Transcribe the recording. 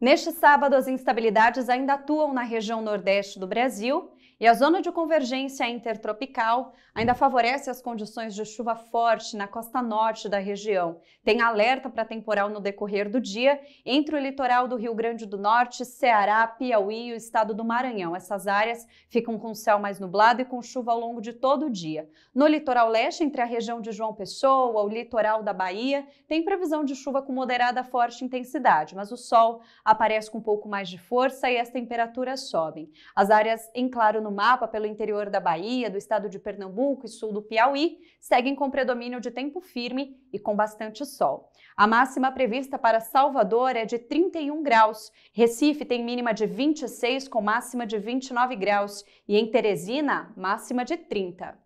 Neste sábado, as instabilidades ainda atuam na região nordeste do Brasil e a zona de convergência intertropical ainda favorece as condições de chuva forte na costa norte da região. Tem alerta para temporal no decorrer do dia entre o litoral do Rio Grande do Norte, Ceará, Piauí e o estado do Maranhão. Essas áreas ficam com céu mais nublado e com chuva ao longo de todo o dia. No litoral leste, entre a região de João Pessoa, o litoral da Bahia, tem previsão de chuva com moderada forte intensidade, mas o sol aparece com um pouco mais de força e as temperaturas sobem. As áreas em claro no mapa pelo interior da Bahia, do estado de Pernambuco e sul do Piauí, seguem com predomínio de tempo firme e com bastante sol. A máxima prevista para Salvador é de 31 graus, Recife tem mínima de 26 com máxima de 29 graus e em Teresina, máxima de 30.